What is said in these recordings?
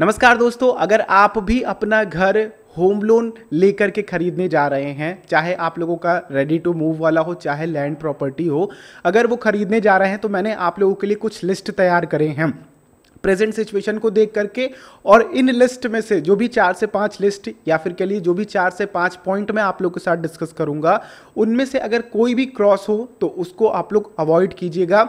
नमस्कार दोस्तों अगर आप भी अपना घर होम लोन लेकर के खरीदने जा रहे हैं चाहे आप लोगों का रेडी टू मूव वाला हो चाहे लैंड प्रॉपर्टी हो अगर वो खरीदने जा रहे हैं तो मैंने आप लोगों के लिए कुछ लिस्ट तैयार करे हैं प्रेजेंट सिचुएशन को देख करके और इन लिस्ट में से जो भी चार से पांच लिस्ट या फिर के लिए जो भी चार से पांच पॉइंट मैं आप लोग के साथ डिस्कस करूंगा उनमें से अगर कोई भी क्रॉस हो तो उसको आप लोग अवॉइड कीजिएगा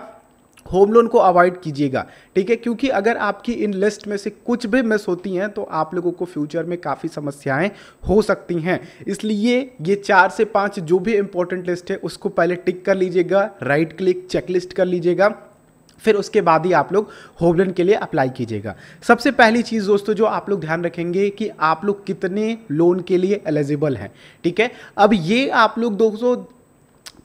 होम लोन को अवॉइड कीजिएगा ठीक है क्योंकि अगर आपकी इन लिस्ट में से कुछ भी मिस होती हैं तो आप लोगों को फ्यूचर में काफ़ी समस्याएं हो सकती हैं इसलिए ये चार से पाँच जो भी इंपॉर्टेंट लिस्ट है उसको पहले टिक कर लीजिएगा राइट क्लिक चेकलिस्ट कर लीजिएगा फिर उसके बाद ही आप लोग होम लोन के लिए अप्लाई कीजिएगा सबसे पहली चीज़ दोस्तों जो आप लोग ध्यान रखेंगे कि आप लोग कितने लोन के लिए एलिजिबल हैं ठीक है अब ये आप लोग दोस्तों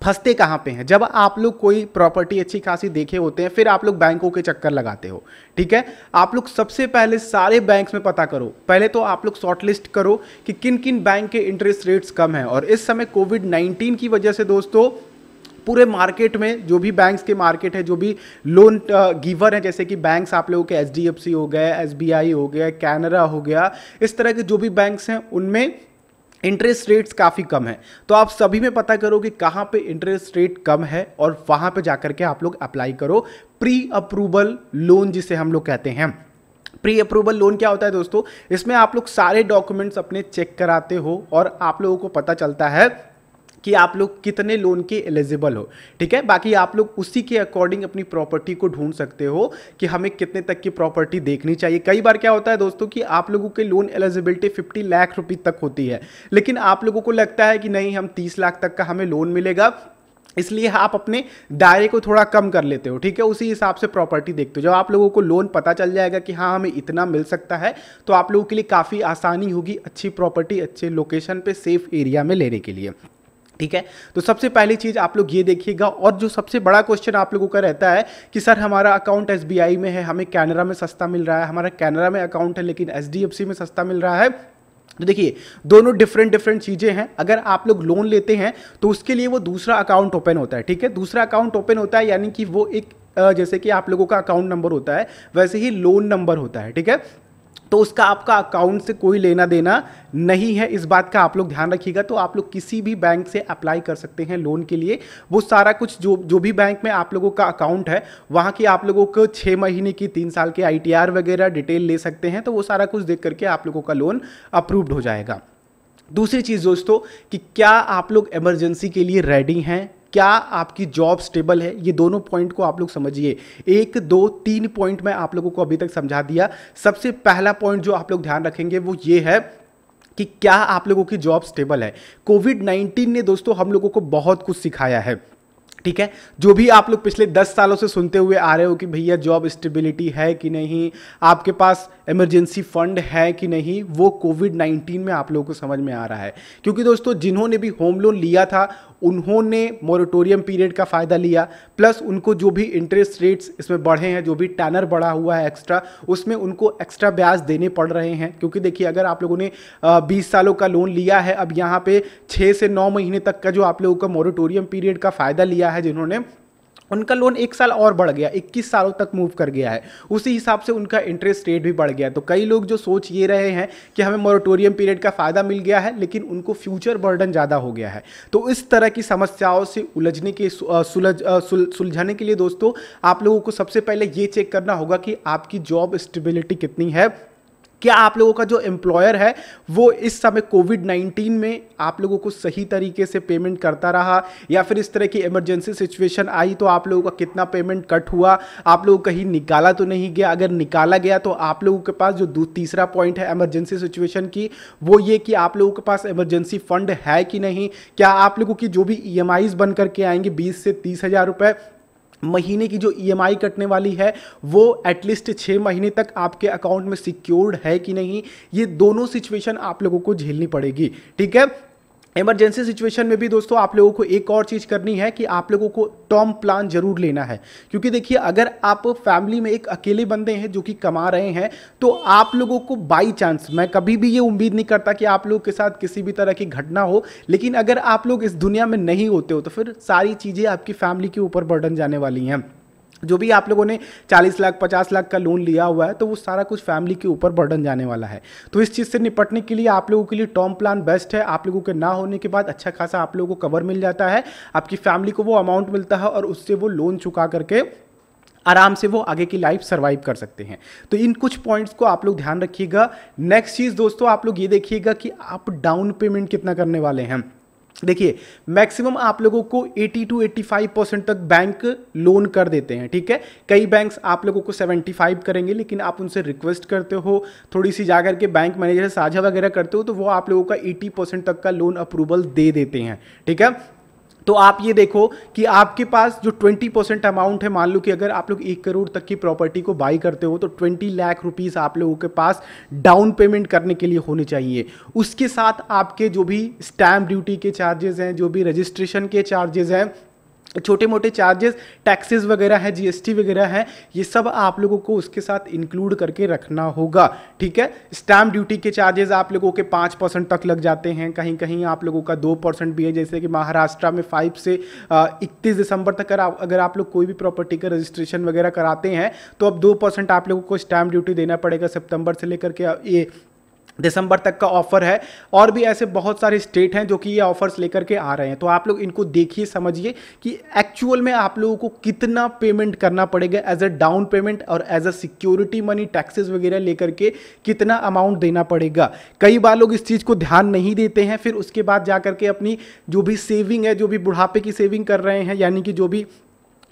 फंसते कहाँ पे हैं जब आप लोग कोई प्रॉपर्टी अच्छी खासी देखे होते हैं फिर आप लोग बैंकों के चक्कर लगाते हो ठीक है आप लोग सबसे पहले सारे बैंक्स में पता करो पहले तो आप लोग शॉर्टलिस्ट करो कि किन किन बैंक के इंटरेस्ट रेट्स कम हैं और इस समय कोविड नाइन्टीन की वजह से दोस्तों पूरे मार्केट में जो भी बैंक्स के मार्केट है जो भी लोन गिवर हैं जैसे कि बैंक्स आप लोगों के एच हो गए एस हो गया कैनरा हो गया इस तरह के जो भी बैंक्स हैं उनमें इंटरेस्ट रेट्स काफ़ी कम है तो आप सभी में पता करो कि कहाँ पे इंटरेस्ट रेट कम है और वहाँ पे जाकर के आप लोग अप्लाई करो प्री अप्रूवल लोन जिसे हम लोग कहते हैं प्री अप्रूवल लोन क्या होता है दोस्तों इसमें आप लोग सारे डॉक्यूमेंट्स अपने चेक कराते हो और आप लोगों को पता चलता है कि आप लोग कितने लोन के एलिजिबल हो ठीक है बाकी आप लोग उसी के अकॉर्डिंग अपनी प्रॉपर्टी को ढूंढ सकते हो कि हमें कितने तक की प्रॉपर्टी देखनी चाहिए कई बार क्या होता है दोस्तों कि आप लोगों के लोन एलिजिबिलिटी फिफ्टी लाख रुपये तक होती है लेकिन आप लोगों को लगता है कि नहीं हम तीस लाख तक का हमें लोन मिलेगा इसलिए आप अपने दायरे को थोड़ा कम कर लेते हो ठीक है उसी हिसाब से प्रॉपर्टी देखते हो जब आप लोगों को लोन पता चल जाएगा कि हाँ हमें इतना मिल सकता है तो आप लोगों के लिए काफ़ी आसानी होगी अच्छी प्रॉपर्टी अच्छे लोकेशन पे सेफ एरिया में लेने के लिए ठीक है तो सबसे पहली चीज़ आप लोग ये देखिएगा और जो सबसे बड़ा क्वेश्चन आप लोगों का रहता है कि सर हमारा अकाउंट एस में है हमें कैनरा में सस्ता मिल रहा है हमारा कैनरा में अकाउंट है लेकिन एच में सस्ता मिल रहा है तो देखिए दोनों डिफरेंट डिफरेंट चीज़ें हैं अगर आप लोग लोन लेते हैं तो उसके लिए वो दूसरा अकाउंट ओपन होता है ठीक है दूसरा अकाउंट ओपन होता है यानी कि वो एक जैसे कि आप लोगों का अकाउंट नंबर होता है वैसे ही लोन नंबर होता है ठीक है तो उसका आपका अकाउंट से कोई लेना देना नहीं है इस बात का आप लोग ध्यान रखिएगा तो आप लोग किसी भी बैंक से अप्लाई कर सकते हैं लोन के लिए वो सारा कुछ जो जो भी बैंक में आप लोगों का अकाउंट है वहाँ की आप लोगों को छः महीने की तीन साल के आई वगैरह डिटेल ले सकते हैं तो वो सारा कुछ देख करके आप लोगों का लोन अप्रूव्ड हो जाएगा दूसरी चीज़ दोस्तों कि क्या आप लोग इमरजेंसी के लिए रेडी हैं क्या आपकी जॉब स्टेबल है ये दोनों पॉइंट को आप लोग समझिए एक दो तीन पॉइंट मैं आप लोगों को अभी तक समझा दिया सबसे पहला पॉइंट जो आप लोग ध्यान रखेंगे वो ये है कि क्या आप लोगों की जॉब स्टेबल है कोविड नाइन्टीन ने दोस्तों हम लोगों को बहुत कुछ सिखाया है ठीक है जो भी आप लोग पिछले दस सालों से सुनते हुए आ रहे हो कि भैया जॉब स्टेबिलिटी है कि नहीं आपके पास इमरजेंसी फंड है कि नहीं वो कोविड नाइन्टीन में आप लोगों को समझ में आ रहा है क्योंकि दोस्तों जिन्होंने भी होम लोन लिया था उन्होंने मॉरेटोरियम पीरियड का फ़ायदा लिया प्लस उनको जो भी इंटरेस्ट रेट्स इसमें बढ़े हैं जो भी टैनर बढ़ा हुआ है एक्स्ट्रा उसमें उनको एक्स्ट्रा ब्याज देने पड़ रहे हैं क्योंकि देखिए अगर आप लोगों ने बीस सालों का लोन लिया है अब यहाँ पे छः से नौ महीने तक का जो आप लोगों का मॉरेटोरियम पीरियड का फ़ायदा लिया है जिन्होंने उनका लोन एक साल और बढ़ गया 21 सालों तक मूव कर गया है उसी हिसाब से उनका इंटरेस्ट रेट भी बढ़ गया तो कई लोग जो सोच ये रहे हैं कि हमें मोरेटोरियम पीरियड का फ़ायदा मिल गया है लेकिन उनको फ्यूचर बर्डन ज़्यादा हो गया है तो इस तरह की समस्याओं से उलझने के सुलझ सुलझाने के लिए दोस्तों आप लोगों को सबसे पहले ये चेक करना होगा कि आपकी जॉब स्टेबिलिटी कितनी है क्या आप लोगों का जो एम्प्लॉयर है वो इस समय कोविड 19 में आप लोगों को सही तरीके से पेमेंट करता रहा या फिर इस तरह की इमरजेंसी सिचुएशन आई तो आप लोगों का कितना पेमेंट कट हुआ आप लोगों कहीं निकाला तो नहीं गया अगर निकाला गया तो आप लोगों के पास जो तीसरा पॉइंट है इमरजेंसी सिचुएशन की वो ये कि आप लोगों के पास इमरजेंसी फंड है कि नहीं क्या आप लोगों की जो भी ई e बनकर के आएंगे बीस से तीस हज़ार रुपये महीने की जो ई e कटने वाली है वो एटलीस्ट छः महीने तक आपके अकाउंट में सिक्योर्ड है कि नहीं ये दोनों सिचुएशन आप लोगों को झेलनी पड़ेगी ठीक है इमरजेंसी सिचुएशन में भी दोस्तों आप लोगों को एक और चीज़ करनी है कि आप लोगों को टर्म प्लान जरूर लेना है क्योंकि देखिए अगर आप फैमिली में एक अकेले बंदे हैं जो कि कमा रहे हैं तो आप लोगों को बाई चांस मैं कभी भी ये उम्मीद नहीं करता कि आप लोगों के साथ किसी भी तरह की घटना हो लेकिन अगर आप लोग इस दुनिया में नहीं होते हो तो फिर सारी चीज़ें आपकी फैमिली के ऊपर बर्डन जाने वाली हैं जो भी आप लोगों ने 40 लाख 50 लाख का लोन लिया हुआ है तो वो सारा कुछ फैमिली के ऊपर बर्डन जाने वाला है तो इस चीज़ से निपटने के लिए आप लोगों के लिए टर्म प्लान बेस्ट है आप लोगों के ना होने के बाद अच्छा खासा आप लोगों को कवर मिल जाता है आपकी फैमिली को वो अमाउंट मिलता है और उससे वो लोन चुका करके आराम से वो आगे की लाइफ सर्वाइव कर सकते हैं तो इन कुछ पॉइंट्स को आप लोग ध्यान रखिएगा नेक्स्ट चीज़ दोस्तों आप लोग ये देखिएगा कि आप डाउन पेमेंट कितना करने वाले हैं देखिए मैक्सिमम आप लोगों को 80 टू 85 परसेंट तक बैंक लोन कर देते हैं ठीक है कई बैंक्स आप लोगों को 75 करेंगे लेकिन आप उनसे रिक्वेस्ट करते हो थोड़ी सी जाकर के बैंक मैनेजर से साझा वगैरह करते हो तो वो आप लोगों का 80 परसेंट तक का लोन अप्रूवल दे देते हैं ठीक है तो आप ये देखो कि आपके पास जो 20 परसेंट अमाउंट है मान लो कि अगर आप लोग एक करोड़ तक की प्रॉपर्टी को बाई करते हो तो 20 लाख रुपीस आप लोगों के पास डाउन पेमेंट करने के लिए होने चाहिए उसके साथ आपके जो भी स्टैम्प ड्यूटी के चार्जेस हैं जो भी रजिस्ट्रेशन के चार्जेस हैं छोटे मोटे चार्जेस टैक्सेस वगैरह है जीएसटी वगैरह है ये सब आप लोगों को उसके साथ इंक्लूड करके रखना होगा ठीक है स्टैम्प ड्यूटी के चार्जेस आप लोगों के पाँच परसेंट तक लग जाते हैं कहीं कहीं आप लोगों का दो परसेंट भी है जैसे कि महाराष्ट्र में फाइव से इकतीस दिसंबर तक अगर आप, अगर आप लोग कोई भी प्रॉपर्टी का रजिस्ट्रेशन वगैरह कराते हैं तो अब दो परसेंट आप लोगों को स्टैम्प ड्यूटी देना पड़ेगा सितंबर से लेकर के ये दिसंबर तक का ऑफर है और भी ऐसे बहुत सारे स्टेट हैं जो कि ये ऑफर्स लेकर के आ रहे हैं तो आप लोग इनको देखिए समझिए कि एक्चुअल में आप लोगों को कितना पेमेंट करना पड़ेगा एज अ डाउन पेमेंट और as a security money taxes वगैरह लेकर के कितना अमाउंट देना पड़ेगा कई बार लोग इस चीज़ को ध्यान नहीं देते हैं फिर उसके बाद जा करके अपनी जो भी सेविंग है जो भी बुढ़ापे की सेविंग कर रहे हैं यानी कि जो भी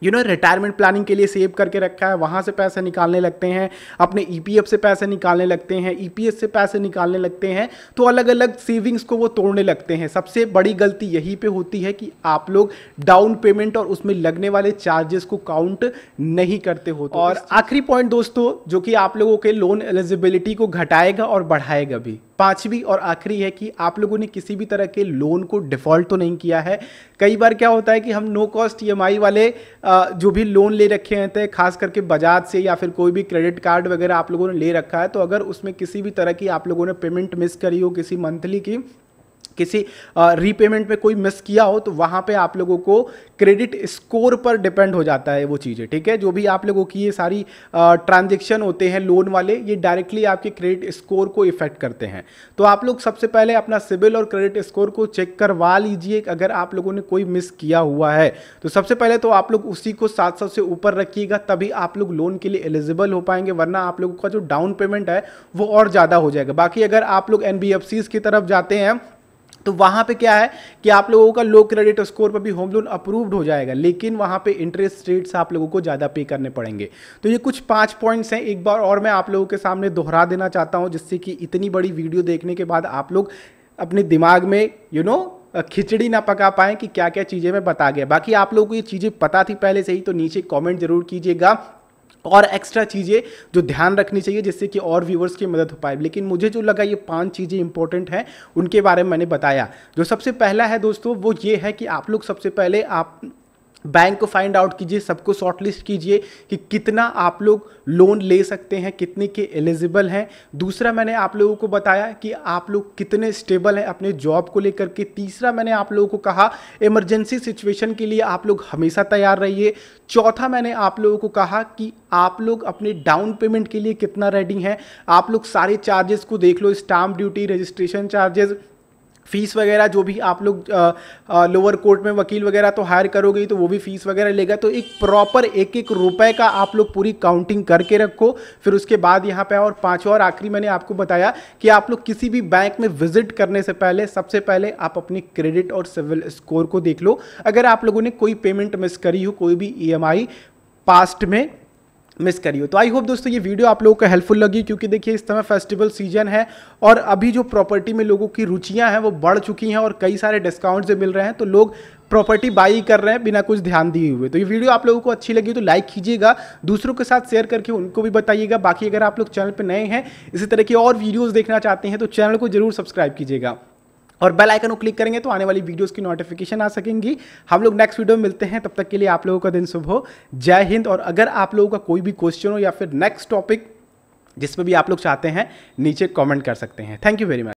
यू नो रिटायरमेंट प्लानिंग के लिए सेव करके रखा है वहाँ से पैसे निकालने लगते हैं अपने ई e से पैसे निकालने लगते हैं ई e से पैसे निकालने लगते हैं तो अलग अलग सेविंग्स को वो तोड़ने लगते हैं सबसे बड़ी गलती यही पे होती है कि आप लोग डाउन पेमेंट और उसमें लगने वाले चार्जेस को काउंट नहीं करते हो तो और आखिरी पॉइंट दोस्तों जो कि आप लोगों के लोन एलिजिबिलिटी को घटाएगा और बढ़ाएगा भी पांचवी और आखिरी है कि आप लोगों ने किसी भी तरह के लोन को डिफ़ॉल्ट तो नहीं किया है कई बार क्या होता है कि हम नो कॉस्ट ई वाले जो भी लोन ले रखे हैं थे खास करके बजाज से या फिर कोई भी क्रेडिट कार्ड वगैरह आप लोगों ने ले रखा है तो अगर उसमें किसी भी तरह की आप लोगों ने पेमेंट मिस करी हो किसी मंथली की किसी रीपेमेंट में कोई मिस किया हो तो वहाँ पे आप लोगों को क्रेडिट स्कोर पर डिपेंड हो जाता है वो चीज़ें ठीक है जो भी आप लोगों की ये सारी ट्रांजेक्शन होते हैं लोन वाले ये डायरेक्टली आपके क्रेडिट स्कोर को इफेक्ट करते हैं तो आप लोग सबसे पहले अपना सिबिल और क्रेडिट स्कोर को चेक करवा लीजिए अगर आप लोगों ने कोई मिस किया हुआ है तो सबसे पहले तो आप लोग उसी को सात से ऊपर रखिएगा तभी आप लोग लोन के लिए एलिजिबल हो पाएंगे वरना आप लोगों का जो डाउन पेमेंट है वो और ज़्यादा हो जाएगा बाकी अगर आप लोग एन की तरफ जाते हैं तो वहां पे क्या है कि आप लोगों का लो क्रेडिट स्कोर पर भी होम लोन अप्रूव्ड हो जाएगा लेकिन वहां पे इंटरेस्ट रेट्स आप लोगों को ज़्यादा पे करने पड़ेंगे तो ये कुछ पांच पॉइंट्स हैं एक बार और मैं आप लोगों के सामने दोहरा देना चाहता हूं जिससे कि इतनी बड़ी वीडियो देखने के बाद आप लोग अपने दिमाग में यू you नो know, खिचड़ी ना पका पाए कि क्या क्या चीज़ें मैं बता गया बाकी आप लोगों को ये चीज़ें पता थी पहले से ही तो नीचे कमेंट जरूर कीजिएगा और एक्स्ट्रा चीज़ें जो ध्यान रखनी चाहिए जिससे कि और व्यूवर्स की मदद हो पाए लेकिन मुझे जो लगा ये पांच चीज़ें इंपॉर्टेंट हैं उनके बारे में मैंने बताया जो सबसे पहला है दोस्तों वो ये है कि आप लोग सबसे पहले आप बैंक को फाइंड आउट कीजिए सबको शॉर्टलिस्ट कीजिए कि कितना आप लोग लोन ले सकते हैं कितने के एलिजिबल हैं दूसरा मैंने आप लोगों को बताया कि आप लोग कितने स्टेबल हैं अपने जॉब को लेकर के तीसरा मैंने आप लोगों को कहा इमरजेंसी सिचुएशन के लिए आप लोग हमेशा तैयार रहिए चौथा मैंने आप लोगों को कहा कि आप लोग अपने डाउन पेमेंट के लिए कितना रेडी हैं आप लोग सारे चार्जेस को देख लो stamp duty registration charges fees वगैरह जो भी आप लोग लोअर कोर्ट में वकील वगैरह तो हायर करोगे तो वो भी फ़ीस वगैरह लेगा तो एक प्रॉपर एक एक रुपए का आप लोग पूरी काउंटिंग करके रखो फिर उसके बाद यहाँ पे और पाँचवा और आखिरी मैंने आपको बताया कि आप लोग किसी भी बैंक में विजिट करने से पहले सबसे पहले आप अपनी क्रेडिट और सिविल स्कोर को देख लो अगर आप लोगों ने कोई पेमेंट मिस करी हो कोई भी ई e पास्ट में मिस करी हो तो आई होप दोस्तों ये वीडियो आप लोगों को हेल्पफुल लगी क्योंकि देखिए इस समय फेस्टिवल सीजन है और अभी जो प्रॉपर्टी में लोगों की रुचियां हैं वो बढ़ चुकी हैं और कई सारे डिस्काउंट्स मिल रहे हैं तो लोग प्रॉपर्टी बाई कर रहे हैं बिना कुछ ध्यान दिए हुए तो ये वीडियो आप लोगों को अच्छी लगी तो लाइक कीजिएगा दूसरों के साथ शेयर करके उनको भी बताइएगा बाकी अगर आप लोग चैनल पर नए हैं इसी तरह की और वीडियोज़ देखना चाहते हैं तो चैनल को जरूर सब्सक्राइब कीजिएगा और बेल आइकन को क्लिक करेंगे तो आने वाली वीडियोस की नोटिफिकेशन आ सकेंगी हम लोग नेक्स्ट वीडियो में मिलते हैं तब तक के लिए आप लोगों का दिन शुभ हो जय हिंद और अगर आप लोगों का कोई भी क्वेश्चन हो या फिर नेक्स्ट टॉपिक जिसमें भी आप लोग चाहते हैं नीचे कॉमेंट कर सकते हैं थैंक यू वेरी मच